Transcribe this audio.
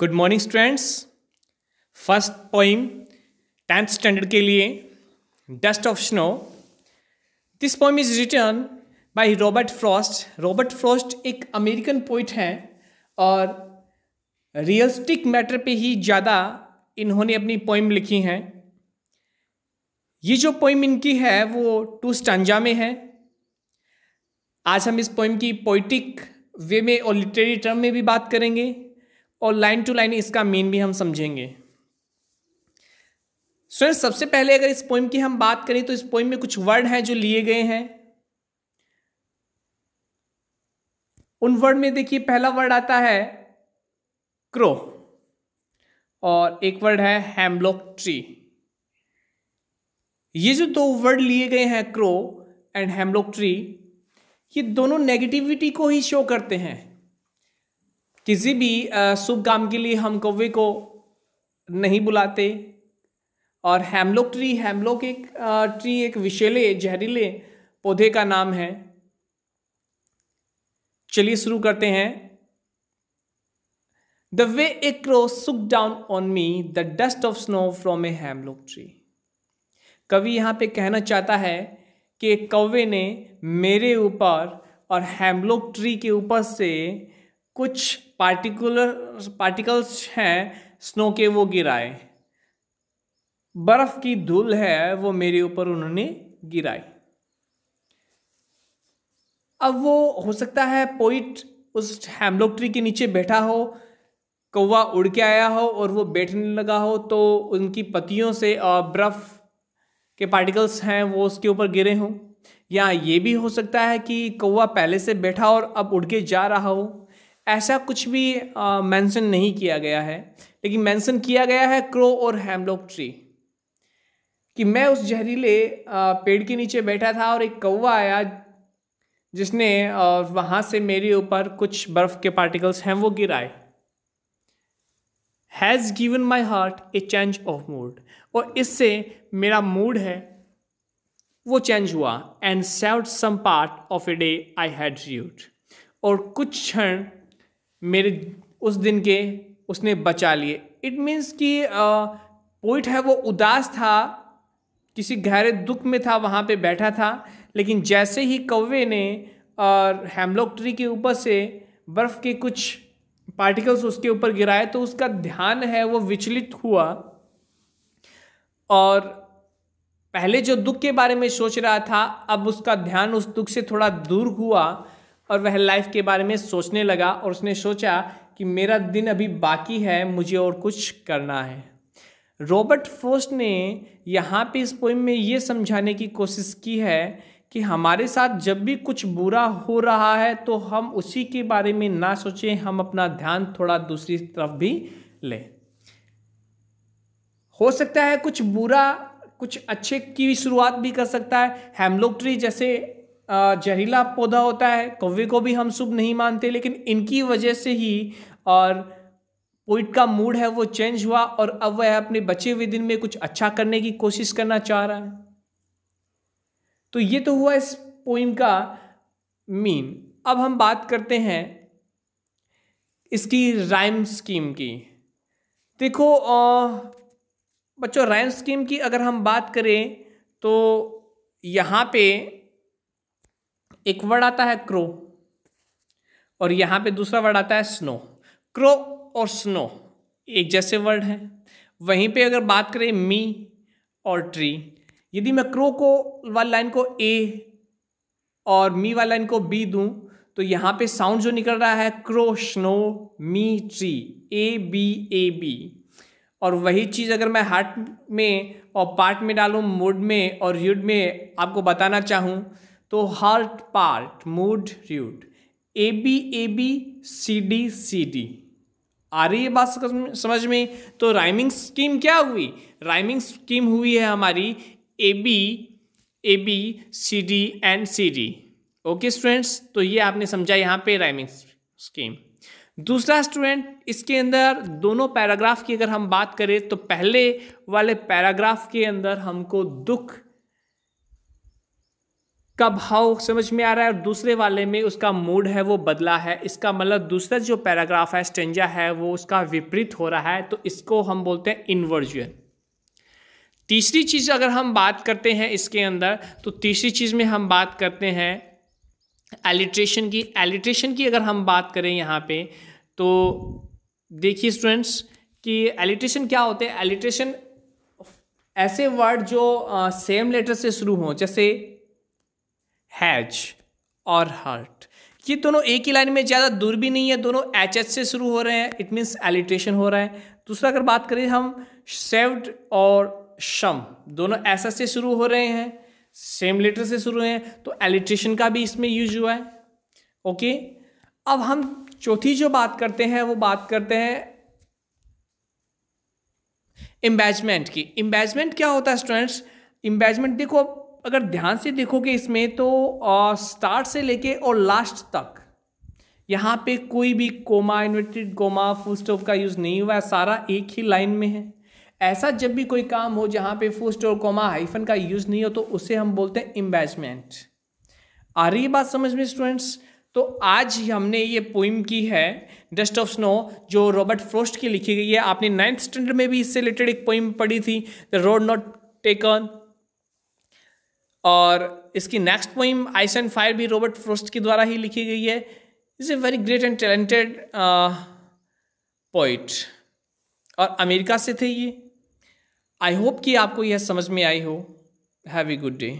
good morning students first poem tenth standard के लिए dust of snow this poem is written by Robert Frost Robert Frost एक American poet हैं और realistic matter पे ही ज़्यादा इन्होंने अपनी पोइम लिखी हैं ये जो पोइम इनकी है वो टू स्टांजा में है आज हम इस पोइम की पोइटिक वे में और लिटरेरी टर्म में भी बात करेंगे और लाइन टू लाइन इसका मीन भी हम समझेंगे सर सबसे पहले अगर इस पोइम की हम बात करें तो इस पोइम में कुछ वर्ड हैं जो लिए गए हैं उन वर्ड में देखिए पहला वर्ड आता है क्रो और एक वर्ड है हैमलॉक ट्री ये जो दो वर्ड लिए गए हैं क्रो एंड हैमलॉक ट्री ये दोनों नेगेटिविटी को ही शो करते हैं किसी भी शुभ काम के लिए हम कौवे को नहीं बुलाते और हेमलोक ट्री हेमलोक एक ट्री एक विशेले जहरीले पौधे का नाम है चलिए शुरू करते हैं the way a crow shook down on me the dust of snow from a hemlock tree कवि यहाँ पे कहना चाहता है कि कौवे ने मेरे ऊपर और हेमलोक ट्री के ऊपर से कुछ पार्टिकुलर पार्टिकल्स हैं स्नो के वो गिराए बर्फ की धूल है वो मेरे ऊपर उन्होंने गिराई अब वो हो सकता है पोइट उस हैमलॉक ट्री के नीचे बैठा हो कौवा उड़ के आया हो और वो बैठने लगा हो तो उनकी पतियों से बर्फ के पार्टिकल्स हैं वो उसके ऊपर गिरे हों या ये भी हो सकता है कि कौवा पहले से बैठा और अब उड़ के जा रहा हो ऐसा कुछ भी मेंशन नहीं किया गया है लेकिन मेंशन किया गया है क्रो और हेमलॉक ट्री कि मैं उस जहरीले पेड़ के नीचे बैठा था और एक कौवा आया जिसने वहाँ से मेरे ऊपर कुछ बर्फ़ के पार्टिकल्स हैं वो गिराए has given my heart a change of mood और इससे मेरा मूड है वो चेंज हुआ and saved some part of a day I had rued और कुछ क्षण मेरे उस दिन के उसने बचा लिए इट मीन्स कि पोइट है वो उदास था किसी गहरे दुख में था वहाँ पे बैठा था लेकिन जैसे ही कौवे ने और हेमलॉक ट्री के ऊपर से बर्फ़ के कुछ पार्टिकल्स उसके ऊपर गिराए तो उसका ध्यान है वो विचलित हुआ और पहले जो दुख के बारे में सोच रहा था अब उसका ध्यान उस दुख से थोड़ा दूर हुआ और वह लाइफ के बारे में सोचने लगा और उसने सोचा कि मेरा दिन अभी बाकी है मुझे और कुछ करना है रॉबर्ट फोस्ट ने यहाँ पे इस पोइम में ये समझाने की कोशिश की है कि हमारे साथ जब भी कुछ बुरा हो रहा है तो हम उसी के बारे में ना सोचें हम अपना ध्यान थोड़ा दूसरी तरफ भी लें हो सकता है कुछ बुरा कुछ अच्छे की शुरुआत भी कर सकता है हेमलोक ट्री जैसे जहरीला पौधा होता है कौवे को भी हम शुभ नहीं मानते लेकिन इनकी वजह से ही और पोइट का मूड है वो चेंज हुआ और अब वह अपने बचे हुए दिन में कुछ अच्छा करने की कोशिश करना चाह रहा है तो ये तो हुआ इस पोइम का मीन अब हम बात करते हैं इसकी राइम स्कीम की देखो बच्चों राइम स्कीम की अगर हम बात करें तो यहाँ पे एक वर्ड आता है क्रो और यहां पे दूसरा वर्ड आता है स्नो क्रो और स्नो एक जैसे वर्ड हैं वहीं पे अगर बात करें मी और ट्री यदि मैं क्रो को वाली लाइन को ए और मी वाली लाइन को बी दूं तो यहां पे साउंड जो निकल रहा है crow snow me tree A B A B और वही चीज़ अगर मैं हार्ट में और पार्ट में डालूं मूड में और युड में आपको बताना चाहूं तो heart part mood rued A B A B C D C D आ रही है बात समझ में तो राइमिंग स्कीम क्या हुई राइमिंग स्कीम हुई है हमारी A B A B C D and C D okay students तो ये आपने समझा यहाँ पे राइमिंग स्कीम दूसरा स्टूडेंट इसके अंदर दोनों पैराग्राफ की अगर हम बात करें तो पहले वाले पैराग्राफ के अंदर हमको दुख का भाव समझ में आ रहा है और दूसरे वाले में उसका मूड है वो बदला है इसका मतलब दूसरा जो पैराग्राफ है स्टेंजा है वो उसका विपरीत हो रहा है तो इसको हम बोलते हैं इन्वर्जन तीसरी चीज़ अगर हम बात करते हैं इसके अंदर तो तीसरी चीज़ में हम बात करते हैं एलिट्रेशन की एलिट्रेशन की अगर हम बात करें यहाँ पे तो देखिए स्टूडेंट्स कि एलिट्रेशन क्या होते हैं एलिट्रेशन ऐसे वर्ड जो सेम लेटर से शुरू हों जैसे हैच और हर्ट ये दोनों एक ही लाइन में ज़्यादा दूर भी नहीं है दोनों एच एच से शुरू हो रहे हैं इट मीन्स एलिट्रेशन हो रहा है दूसरा अगर बात करें हम सेव्ड और शम दोनों एस एस से शुरू हो रहे हैं सेम लेटर से शुरू हैं तो एलिट्रेशन का भी इसमें यूज हुआ है ओके अब हम चौथी जो बात करते हैं वो बात करते हैं इम्बैजमेंट की इम्बैजमेंट क्या होता है स्टूडेंट्स इम्बैजमेंट देखो अगर ध्यान से देखोगे इसमें तो स्टार्ट से लेके और लास्ट तक यहाँ पे कोई भी comma inverted comma full stop का यूज़ नहीं हुआ है सारा एक ही लाइन में है ऐसा जब भी कोई काम हो जहाँ पे फुल स्टॉप कोमा हाइफन का यूज़ नहीं हो तो उसे हम बोलते हैं इम्बैचमेंट आ रही है बात समझ में स्टूडेंट्स तो आज हमने ये पोइम की है डस्ट ऑफ स्नो जो रॉबर्ट फ्रोस्ट की लिखी गई है आपने नाइन्थ स्टैंडर्ड में भी इससे रिलेटेड एक पोइम पढ़ी थी द रोड नॉट टेकन और इसकी next poem ice and fire भी रॉबर्ट फ्रोस्ट के द्वारा ही लिखी गई है is a very great and talented poet और अमेरिका से थे ये आई होप कि आपको यह समझ में आई हो हैव ए गुड डे